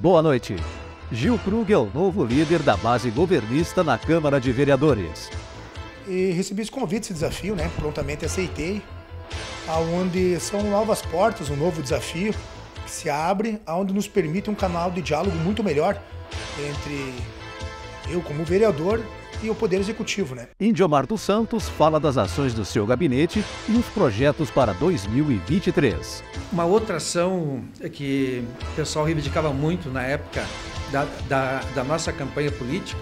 Boa noite. Gil Krug é o novo líder da base governista na Câmara de Vereadores. E recebi esse convite, esse desafio, né? Prontamente aceitei, aonde são novas portas, um novo desafio que se abre, aonde nos permite um canal de diálogo muito melhor entre eu como vereador e o Poder Executivo, né? Indiomar dos Santos fala das ações do seu gabinete e os projetos para 2023. Uma outra ação é que o pessoal reivindicava muito na época da, da, da nossa campanha política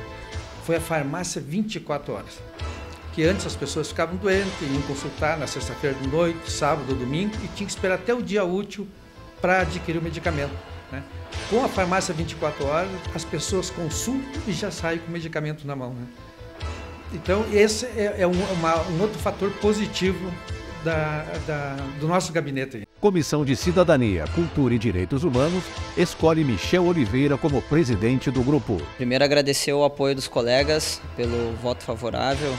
foi a farmácia 24 horas. Que antes as pessoas ficavam doentes, iam consultar na sexta-feira de noite, sábado domingo e tinha que esperar até o dia útil para adquirir o medicamento. Né? Com a farmácia 24 horas, as pessoas consultam e já saem com o medicamento na mão. Né? Então, esse é, é um, uma, um, outro fator positivo da, da, do nosso gabinete. Comissão de Cidadania, Cultura e Direitos Humanos escolhe Michel Oliveira como presidente do grupo. Primeiro, agradecer o apoio dos colegas pelo voto favorável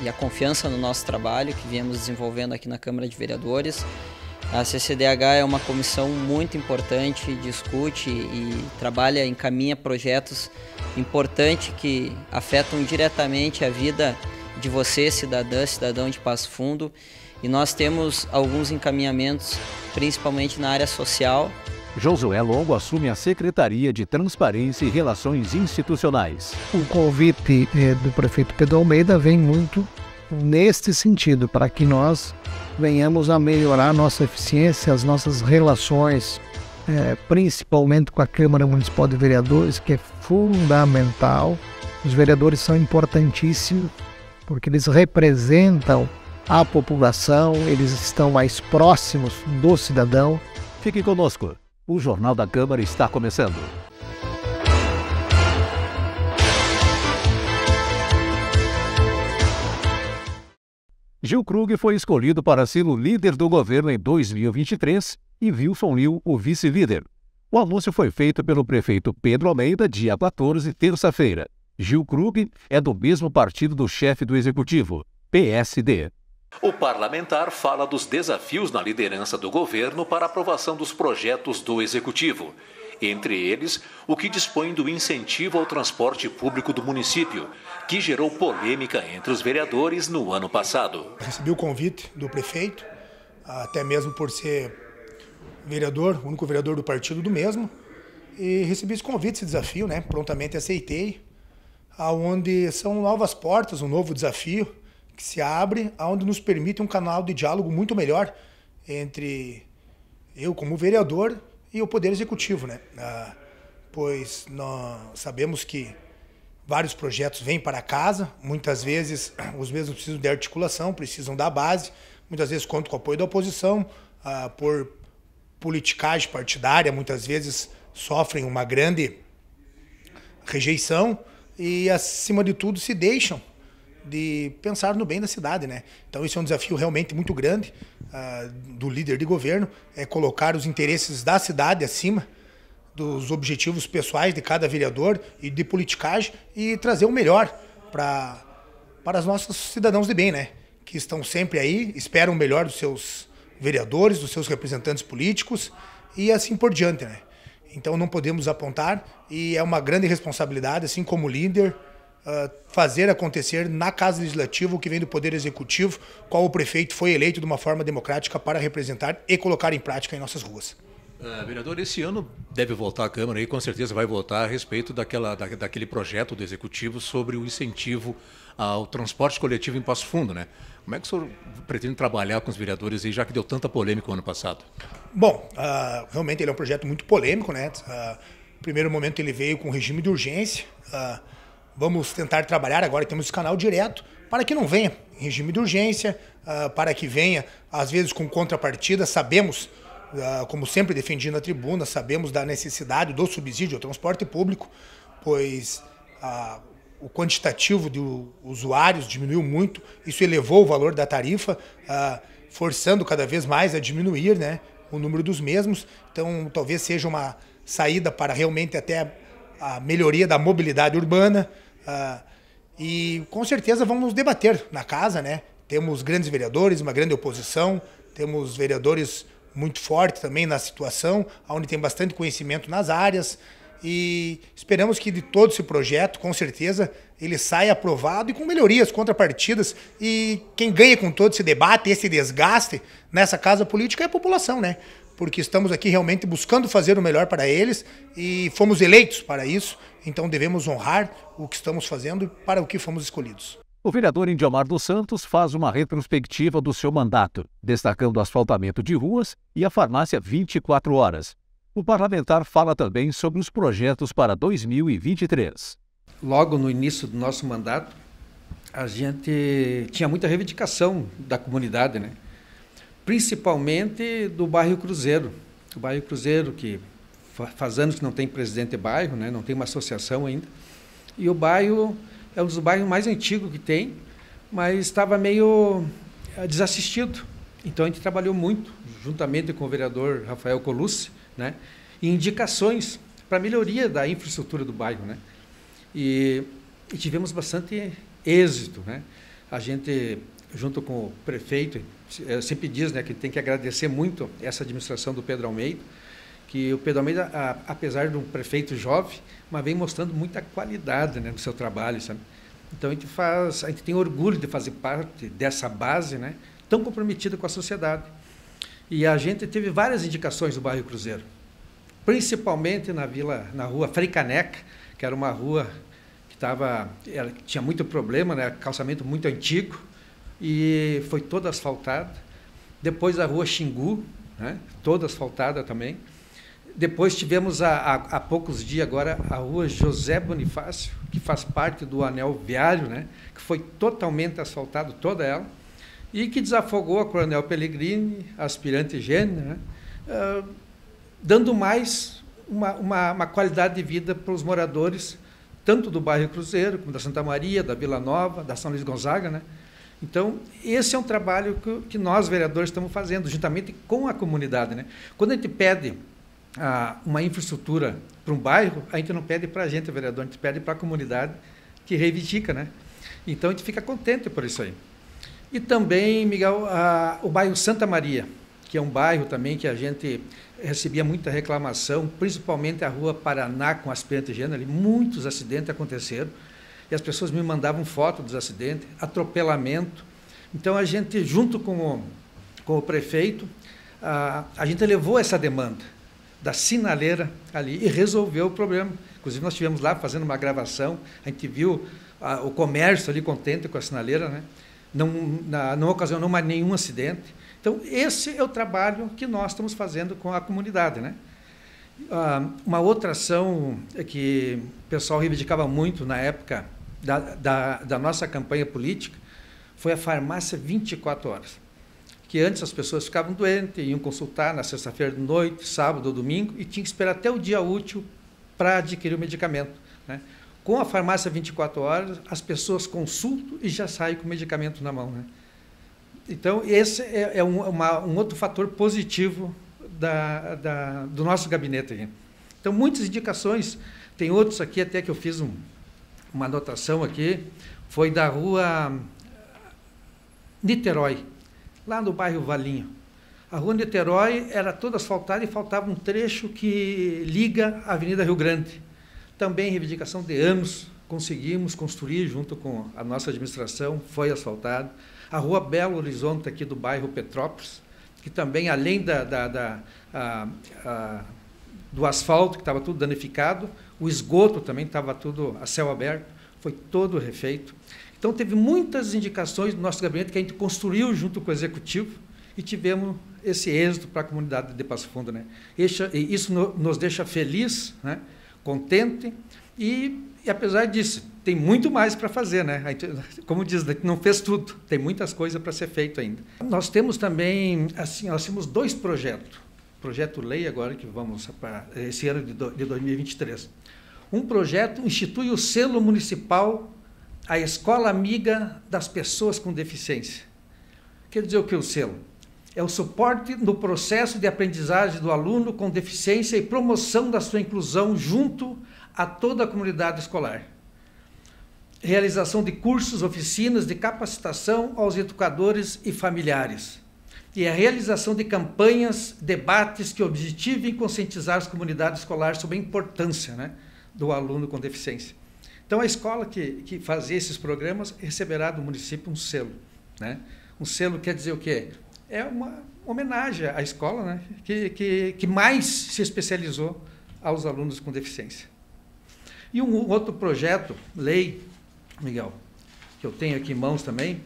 é, e a confiança no nosso trabalho que viemos desenvolvendo aqui na Câmara de Vereadores. A CCDH é uma comissão muito importante, discute e trabalha, encaminha projetos importantes que afetam diretamente a vida de você, cidadã, cidadão de Passo Fundo. E nós temos alguns encaminhamentos, principalmente na área social. Josué Longo assume a Secretaria de Transparência e Relações Institucionais. O convite eh, do prefeito Pedro Almeida vem muito neste sentido, para que nós venhamos a melhorar nossa eficiência, as nossas relações, é, principalmente com a Câmara Municipal de Vereadores, que é fundamental. Os vereadores são importantíssimos porque eles representam a população, eles estão mais próximos do cidadão. Fique conosco. O Jornal da Câmara está começando. Gil Krug foi escolhido para ser o líder do governo em 2023 e Wilson Liu o vice-líder. O anúncio foi feito pelo prefeito Pedro Almeida dia 14, terça-feira. Gil Krug é do mesmo partido do chefe do executivo, PSD. O parlamentar fala dos desafios na liderança do governo para aprovação dos projetos do executivo entre eles o que dispõe do incentivo ao transporte público do município, que gerou polêmica entre os vereadores no ano passado. Recebi o convite do prefeito, até mesmo por ser vereador, o único vereador do partido do mesmo, e recebi esse convite, esse desafio, né? Prontamente aceitei, aonde são novas portas, um novo desafio que se abre, aonde nos permite um canal de diálogo muito melhor entre eu como vereador e o Poder Executivo, né? Ah, pois nós sabemos que vários projetos vêm para casa, muitas vezes os mesmos precisam de articulação, precisam da base, muitas vezes contam com o apoio da oposição, ah, por politicagem partidária, muitas vezes sofrem uma grande rejeição e, acima de tudo, se deixam de pensar no bem da cidade, né? Então isso é um desafio realmente muito grande uh, do líder de governo, é colocar os interesses da cidade acima dos objetivos pessoais de cada vereador e de politicagem e trazer o melhor para para os nossos cidadãos de bem, né? Que estão sempre aí, esperam o melhor dos seus vereadores, dos seus representantes políticos e assim por diante, né? Então não podemos apontar e é uma grande responsabilidade, assim como líder, ah, fazer acontecer na Casa Legislativa o que vem do Poder Executivo, qual o prefeito foi eleito de uma forma democrática para representar e colocar em prática em nossas ruas. Uh, vereador, esse ano deve voltar à Câmara e com certeza vai voltar a respeito daquela, da, daquele projeto do Executivo sobre o incentivo ao transporte coletivo em Passo Fundo, né? Como é que o senhor pretende trabalhar com os vereadores aí, já que deu tanta polêmica no ano passado? Bom, uh, realmente ele é um projeto muito polêmico, né? Uh, primeiro momento ele veio com regime de urgência. Uh, Vamos tentar trabalhar agora, temos esse canal direto, para que não venha em regime de urgência, uh, para que venha, às vezes, com contrapartida. Sabemos, uh, como sempre defendi na tribuna, sabemos da necessidade do subsídio ao transporte público, pois uh, o quantitativo de usuários diminuiu muito, isso elevou o valor da tarifa, forçando cada vez mais a diminuir né, o número dos mesmos. Então, talvez seja uma saída para realmente até a melhoria da mobilidade urbana, Uh, e com certeza vamos debater na casa, né? Temos grandes vereadores, uma grande oposição, temos vereadores muito fortes também na situação, onde tem bastante conhecimento nas áreas. E esperamos que de todo esse projeto, com certeza, ele saia aprovado e com melhorias, contrapartidas. E quem ganha com todo esse debate, esse desgaste nessa casa política é a população, né? porque estamos aqui realmente buscando fazer o melhor para eles e fomos eleitos para isso, então devemos honrar o que estamos fazendo para o que fomos escolhidos. O vereador Indiomar dos Santos faz uma retrospectiva do seu mandato, destacando o asfaltamento de ruas e a farmácia 24 horas. O parlamentar fala também sobre os projetos para 2023. Logo no início do nosso mandato, a gente tinha muita reivindicação da comunidade, né? principalmente do bairro Cruzeiro. O bairro Cruzeiro, que faz anos que não tem presidente de bairro, né? não tem uma associação ainda. E o bairro é um dos bairros mais antigos que tem, mas estava meio eh, desassistido. Então a gente trabalhou muito, juntamente com o vereador Rafael Colucci, né? e indicações para melhoria da infraestrutura do bairro. Né? E, e tivemos bastante êxito. Né? A gente, junto com o prefeito, é, sempre diz né, que tem que agradecer muito essa administração do Pedro Almeida, que o Pedro Almeida, a, apesar de um prefeito jovem, mas vem mostrando muita qualidade né, no seu trabalho. Sabe? Então a gente, faz, a gente tem orgulho de fazer parte dessa base né, tão comprometida com a sociedade. E a gente teve várias indicações do bairro Cruzeiro, principalmente na vila, na rua Freicaneca, que era uma rua que tava, era, tinha muito problema, né, calçamento muito antigo, e foi toda asfaltada. Depois a rua Xingu, né? toda asfaltada também. Depois tivemos há, poucos dias agora a rua José Bonifácio, que faz parte do anel viário, né? que foi totalmente asfaltado, toda ela, e que desafogou a Coronel Pellegrini, aspirante gênero né? uh, dando mais uma, uma, uma qualidade de vida para os moradores, tanto do bairro Cruzeiro, como da Santa Maria, da Vila Nova, da São Luís Gonzaga, né? Então, esse é um trabalho que, nós, vereadores, estamos fazendo, juntamente com a comunidade. Né? Quando a gente pede ah, uma infraestrutura para um bairro, a gente não pede para a gente, vereador, a gente pede para a comunidade que reivindica. Né? Então, a gente fica contente por isso aí. E também, Miguel, ah, o bairro Santa Maria, que é um bairro também que a gente recebia muita reclamação, principalmente a rua Paraná com as de gênero, ali, muitos acidentes aconteceram as pessoas me mandavam foto dos acidentes, atropelamento. Então a gente, junto com o, com o prefeito, a, a gente levou essa demanda da sinaleira ali e resolveu o problema. Inclusive, nós estivemos lá fazendo uma gravação, a gente viu a, o comércio ali contente com a sinaleira, né? não, na, não ocasionou mais nenhum acidente. Então, esse é o trabalho que nós estamos fazendo com a comunidade. Né? Ah, uma outra ação é que o pessoal reivindicava muito na época da, da, da nossa campanha política foi a farmácia 24 horas. Que antes as pessoas ficavam doentes, iam consultar na sexta-feira de noite, sábado ou domingo, e tinha que esperar até o dia útil para adquirir o medicamento. Né? Com a farmácia 24 horas, as pessoas consultam e já saem com o medicamento na mão. Né? Então, esse é, é um, uma, um, outro fator positivo da, da, do nosso gabinete. Aqui. Então, muitas indicações. Tem outros aqui até que eu fiz um, uma anotação aqui, foi da rua eh, Niterói, lá no bairro Valinho. A rua Niterói era toda asfaltada e faltava um trecho que liga a Avenida Rio Grande. Também reivindicação de anos, conseguimos construir junto com a nossa administração, foi asfaltado. A rua Belo Horizonte, aqui do bairro Petrópolis, que também, além da, da, da a, a, do asfalto, que estava tudo danificado, o esgoto também estava tudo a céu aberto, foi todo refeito. Então, teve muitas indicações do nosso gabinete que a gente construiu junto com o executivo e tivemos esse êxito para a comunidade de Passo Fundo. Né? Isso nos deixa feliz, né? contente e, e, apesar disso, tem muito mais para fazer. Né? Gente, como diz, a gente não fez tudo, tem muitas coisas para ser feito ainda. Nós temos também, assim, nós temos dois projetos projeto lei agora que vamos para esse ano de, do, de 2023. Um projeto institui o selo municipal a escola amiga das pessoas com deficiência. Quer dizer o que é o selo? É o suporte no processo de aprendizagem do aluno com deficiência e promoção da sua inclusão junto a toda a comunidade escolar. Realização de cursos, oficinas de capacitação aos educadores e familiares e a realização de campanhas, debates que objetivem conscientizar as comunidades escolares sobre a importância né, do aluno com deficiência. Então, a escola que, que fazia esses programas receberá do município um selo. Né? Um selo quer dizer o quê? É uma homenagem à escola né? que, que, que mais se especializou aos alunos com deficiência. E um outro projeto, lei, Miguel, que eu tenho aqui em mãos também,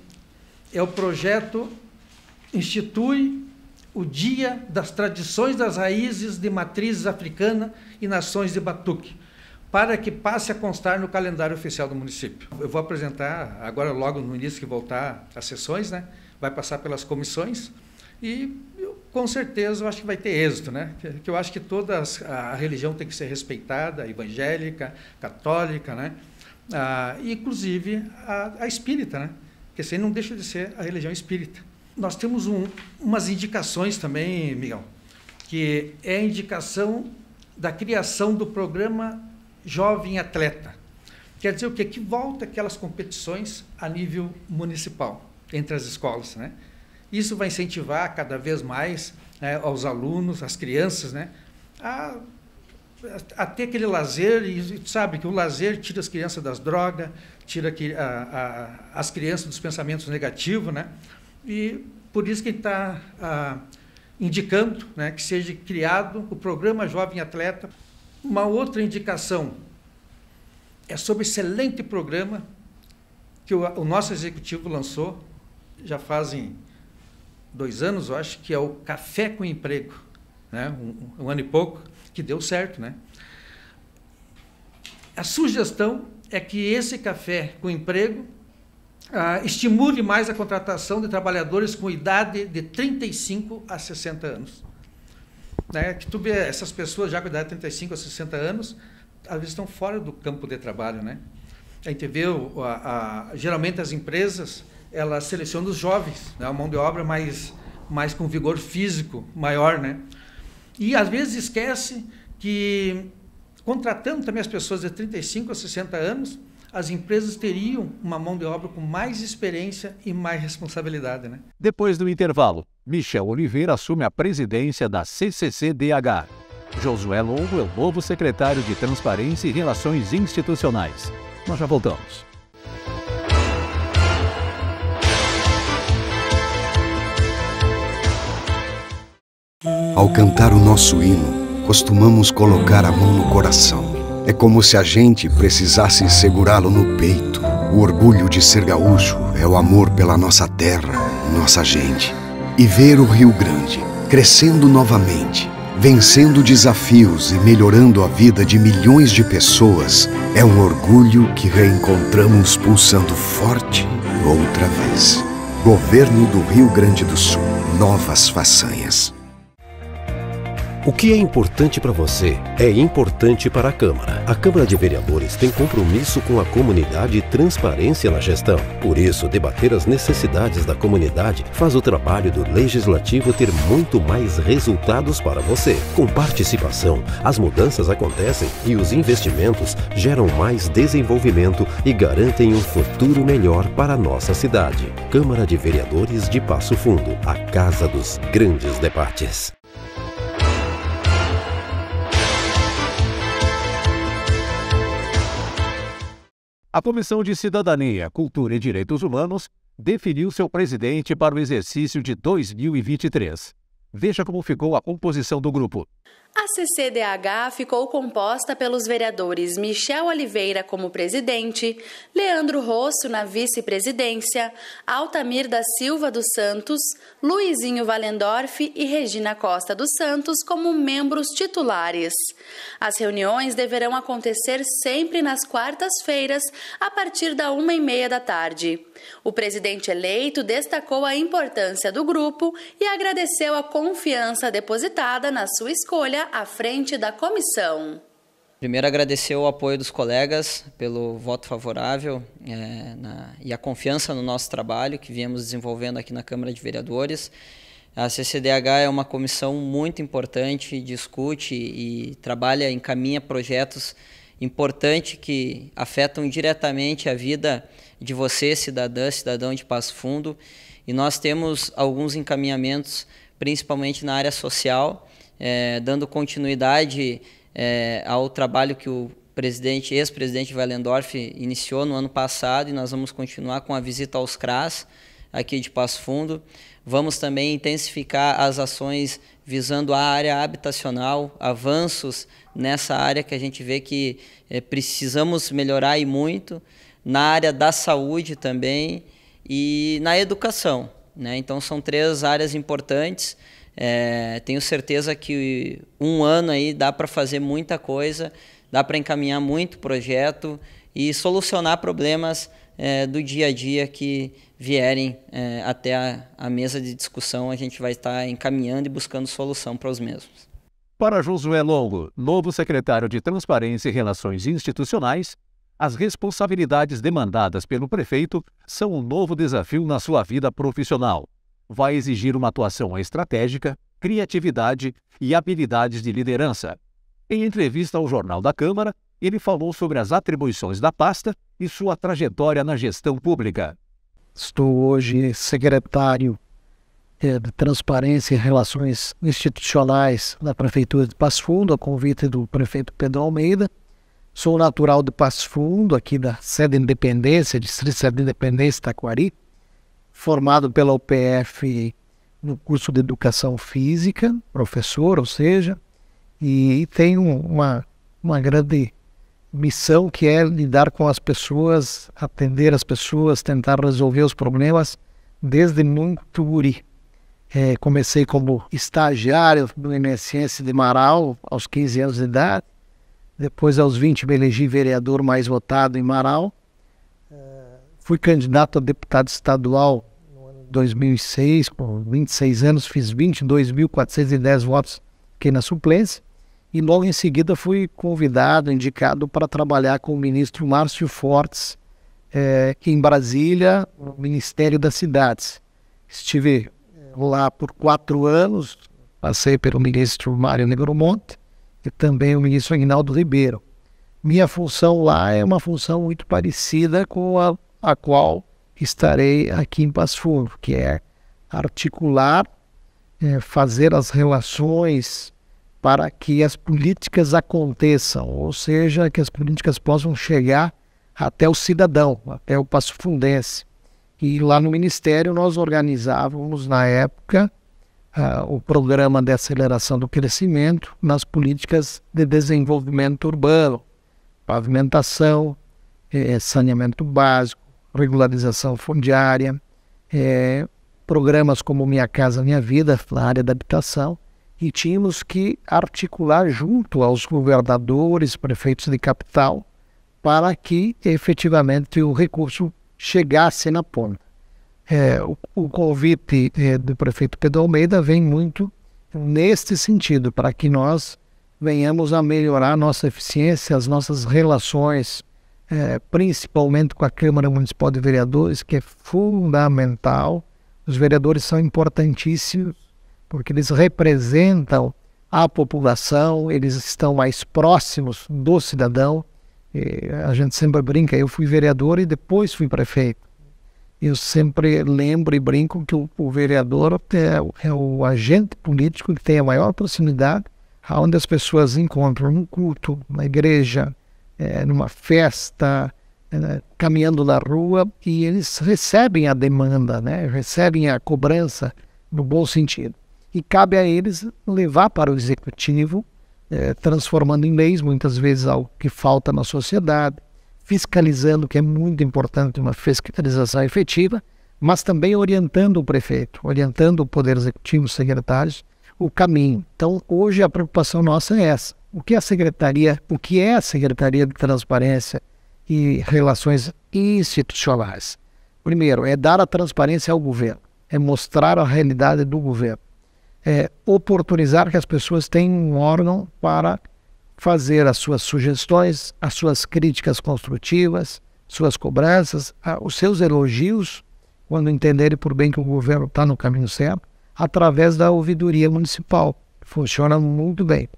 é o projeto institui o Dia das Tradições das Raízes de Matrizes Africana e Nações de Batuque, para que passe a constar no calendário oficial do município. Eu vou apresentar agora, logo no início que voltar as sessões, né? vai passar pelas comissões e eu, com certeza eu acho que vai ter êxito, né? Que eu acho que toda a religião tem que ser respeitada, evangélica, católica, né? Ah, inclusive a, a espírita, né? Porque assim não deixa de ser a religião espírita nós temos um, umas indicações também, Miguel, que é a indicação da criação do programa Jovem Atleta. Quer dizer o quê? Que volta aquelas competições a nível municipal, entre as escolas, né? Isso vai incentivar cada vez mais né, aos alunos, às crianças, né? A, a ter aquele lazer, e sabe que o lazer tira as crianças das drogas, tira que, a, a, as crianças dos pensamentos negativos, né? e por isso que está ah, indicando né, que seja criado o programa Jovem Atleta. Uma outra indicação é sobre o excelente programa que o, o nosso executivo lançou, já fazem dois anos, eu acho, que é o Café com Emprego, né? um, um ano e pouco, que deu certo. Né? A sugestão é que esse café com emprego ah, estimule mais a contratação de trabalhadores com idade de 35 a 60 anos. Né? Que tu vê essas pessoas já com idade de 35 a 60 anos, às vezes estão fora do campo de trabalho, né? A gente vê, o, a, a, geralmente as empresas, elas selecionam os jovens, né? a mão de obra mais, mais com vigor físico maior, né? E às vezes esquece que contratando também as pessoas de 35 a 60 anos, as empresas teriam uma mão de obra com mais experiência e mais responsabilidade. Né? Depois do intervalo, Michel Oliveira assume a presidência da CCCDH. Josué Longo é o novo secretário de Transparência e Relações Institucionais. Nós já voltamos. Ao cantar o nosso hino, costumamos colocar a mão no coração é como se a gente precisasse segurá-lo no peito. O orgulho de ser gaúcho é o amor pela nossa terra nossa gente. E ver o Rio Grande crescendo novamente, vencendo desafios e melhorando a vida de milhões de pessoas é um orgulho que reencontramos pulsando forte outra vez. Governo do Rio Grande do Sul. Novas façanhas. O que é importante para você é importante para a Câmara. A Câmara de Vereadores tem compromisso com a comunidade e transparência na gestão. Por isso, debater as necessidades da comunidade faz o trabalho do legislativo ter muito mais resultados para você. Com participação, as mudanças acontecem e os investimentos geram mais desenvolvimento e garantem um futuro melhor para a nossa cidade. Câmara de Vereadores de Passo Fundo, a casa dos grandes debates. A Comissão de Cidadania, Cultura e Direitos Humanos definiu seu presidente para o exercício de 2023. Veja como ficou a composição do grupo. A CCDH ficou composta pelos vereadores Michel Oliveira como presidente, Leandro Rosso na vice-presidência, Altamir da Silva dos Santos, Luizinho Valendorf e Regina Costa dos Santos como membros titulares. As reuniões deverão acontecer sempre nas quartas-feiras, a partir da uma e meia da tarde. O presidente eleito destacou a importância do grupo e agradeceu a confiança depositada na sua escolha escolha à frente da comissão. Primeiro, agradecer o apoio dos colegas pelo voto favorável é, na, e a confiança no nosso trabalho que viemos desenvolvendo aqui na Câmara de Vereadores. A CCDH é uma comissão muito importante, discute e trabalha, encaminha projetos importantes que afetam diretamente a vida de você, cidadã, cidadão de Passo Fundo. E nós temos alguns encaminhamentos, principalmente na área social, é, dando continuidade é, ao trabalho que o presidente, ex-presidente Valendorf iniciou no ano passado e nós vamos continuar com a visita aos CRAS aqui de Passo Fundo. Vamos também intensificar as ações visando a área habitacional, avanços nessa área que a gente vê que é, precisamos melhorar e muito, na área da saúde também e na educação. Né? Então, são três áreas importantes é, tenho certeza que um ano aí dá para fazer muita coisa, dá para encaminhar muito projeto e solucionar problemas é, do dia a dia que vierem é, até a, a, mesa de discussão. A gente vai estar tá encaminhando e buscando solução para os mesmos. Para Josué Longo, novo secretário de Transparência e Relações Institucionais, as responsabilidades demandadas pelo prefeito são um novo desafio na sua vida profissional vai exigir uma atuação estratégica, criatividade e habilidades de liderança. Em entrevista ao Jornal da Câmara, ele falou sobre as atribuições da pasta e sua trajetória na gestão pública. Estou hoje secretário eh, de Transparência e Relações Institucionais da Prefeitura de Passo Fundo, a convite do prefeito Pedro Almeida. Sou natural de Passo Fundo, aqui da sede Independência, distrito sede Independência, Taquari formado pela UPF no curso de Educação Física, professor, ou seja, e, tem uma, uma grande missão que é lidar com as pessoas, atender as pessoas, tentar resolver os problemas desde muito guri. É, comecei como estagiário no INSS de Marau, aos 15 anos de idade. Depois, aos 20, me elegi vereador mais votado em Marau. É, fui candidato a deputado estadual 2006, com 26 anos, fiz 22.410 votos, aqui na suplência. E logo em seguida fui convidado, indicado para trabalhar com o ministro Márcio Fortes é, em Brasília, no Ministério das Cidades. Estive eh, lá por quatro anos, passei pelo ministro Mário Negromonte e também o ministro Aguinaldo Ribeiro. Minha função lá é uma função muito parecida com a, a qual estarei aqui em Passo Fundo, que é articular, é, fazer as relações para que as políticas aconteçam, ou seja, que as políticas possam chegar até o cidadão, até o Passo Fundense. E lá no Ministério nós organizávamos, na época, uh, o programa de aceleração do crescimento nas políticas de desenvolvimento urbano, pavimentação, eh, saneamento básico, regularização fundiária, é, programas como Minha Casa Minha Vida, na área da habitação, e tínhamos que articular junto aos governadores, prefeitos de capital, para que efetivamente o recurso chegasse na ponta. É, o, o, convite é, do prefeito Pedro Almeida vem muito neste sentido, para que nós venhamos a melhorar a nossa eficiência, as nossas relações é, principalmente com a Câmara Municipal de Vereadores, que é fundamental. Os vereadores são importantíssimos porque eles representam a população, eles estão mais próximos do cidadão. E a gente sempre brinca, eu fui vereador e depois fui prefeito. Eu sempre lembro e brinco que o, o vereador é o, é o agente político que tem a maior proximidade aonde as pessoas encontram no culto, na igreja, é, numa festa, é, caminhando na rua, e eles recebem a demanda, né? recebem a cobrança no bom sentido. E cabe a eles levar para o executivo, é, transformando em leis muitas vezes algo que falta na sociedade, fiscalizando, que é muito importante, uma fiscalização efetiva, mas também orientando o prefeito, orientando o poder executivo, os secretários, o caminho. Então, hoje a preocupação nossa é essa: o que a secretaria, o que é a Secretaria de Transparência e Relações Institucionais? Primeiro, é dar a transparência ao governo, é mostrar a realidade do governo, é oportunizar que as pessoas tenham um órgão para fazer as suas sugestões, as suas críticas construtivas, suas cobranças, os seus elogios, quando entenderem por bem que o governo está no caminho certo, através da ouvidoria municipal. Funciona muito bem.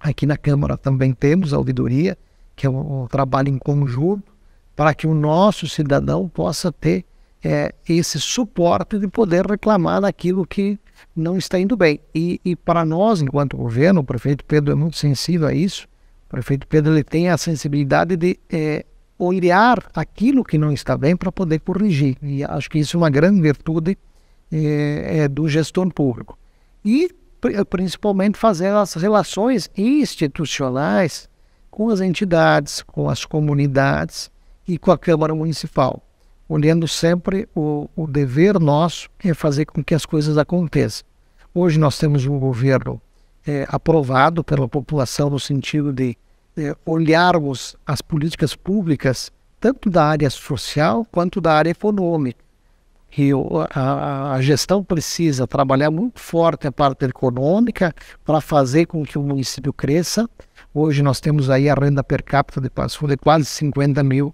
Aqui na Câmara também temos a auditoria, que é um, trabalho em conjunto, para que o nosso cidadão possa ter é, esse suporte de poder reclamar daquilo que não está indo bem. E, e para nós, enquanto governo, o prefeito Pedro é muito sensível a isso. O prefeito Pedro ele tem a sensibilidade de é, olhar aquilo que não está bem para poder corrigir. E acho que isso é uma grande virtude é, é do gestor público. E principalmente fazendo as relações institucionais com as entidades, com as comunidades e com a Câmara Municipal. Olhando sempre o, o dever nosso é fazer com que as coisas aconteçam. Hoje nós temos um governo é, aprovado pela população no sentido de é, olharmos as políticas públicas tanto da área social quanto da área econômica que a, a gestão precisa trabalhar muito forte a parte econômica para fazer com que o município cresça. Hoje nós temos aí a renda per capita de Passo de quase 50 mil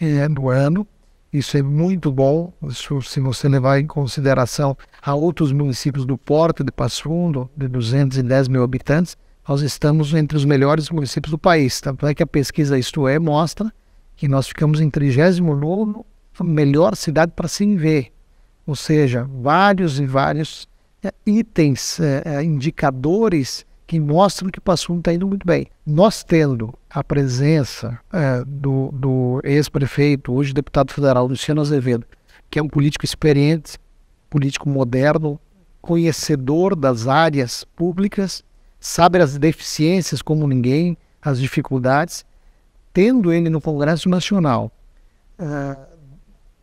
eh, no ano. Isso é muito bom, isso, se você levar em consideração a outros municípios do porte de Passo Fundo, de 210 mil habitantes, nós estamos entre os melhores municípios do país. Tanto é que a pesquisa Isto É mostra que nós ficamos em 39 melhor cidade para se ver ou seja, vários e vários né, itens, é, é, indicadores que mostram que o assunto está indo muito bem. Nós tendo a presença é, do, do ex-prefeito, hoje deputado federal Luciano Azevedo, que é um político experiente, político moderno, conhecedor das áreas públicas, sabe as deficiências como ninguém, as dificuldades, tendo ele no Congresso Nacional. Uh,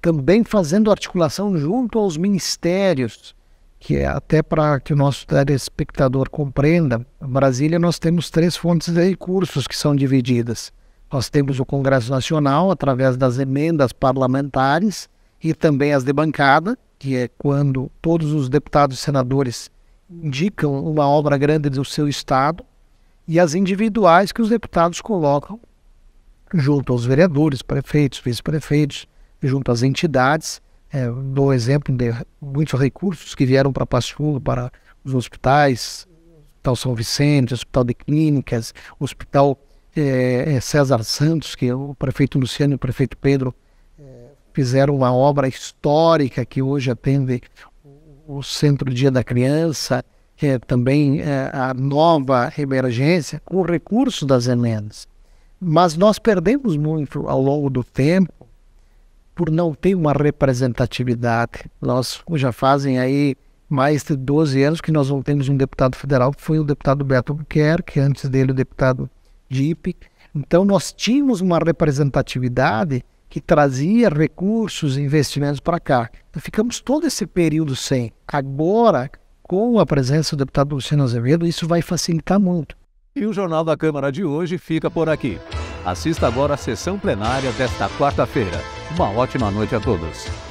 também fazendo articulação junto aos ministérios, que é até para que o nosso telespectador compreenda, em Brasília nós temos três fontes de recursos que são divididas. Nós temos o Congresso Nacional, através das emendas parlamentares, e também as de bancada, que é quando todos os deputados e senadores indicam uma obra grande do seu Estado, e as individuais que os deputados colocam junto aos vereadores, prefeitos, vice-prefeitos, junto às entidades. É, dou exemplo de muitos recursos que vieram para Passo Fundo, para os hospitais, Hospital São Vicente, Hospital de Clínicas, Hospital é, é César Santos, que o prefeito Luciano e o prefeito Pedro é, fizeram uma obra histórica que hoje atende o Centro Dia da Criança, é, também é, a nova emergência, com recursos das emendas. Mas nós perdemos muito ao longo do tempo por não ter uma representatividade. Nós já fazem aí mais de 12 anos que nós não temos um deputado federal, que foi o deputado Beto que antes dele o deputado Dipe. Então nós tínhamos uma representatividade que trazia recursos, investimentos para cá. Então, ficamos todo esse período sem. Agora, com a presença do deputado Luciano Azevedo, isso vai facilitar muito. E o Jornal da Câmara de hoje fica por aqui. Assista agora a sessão plenária desta quarta-feira. Uma ótima noite a todos.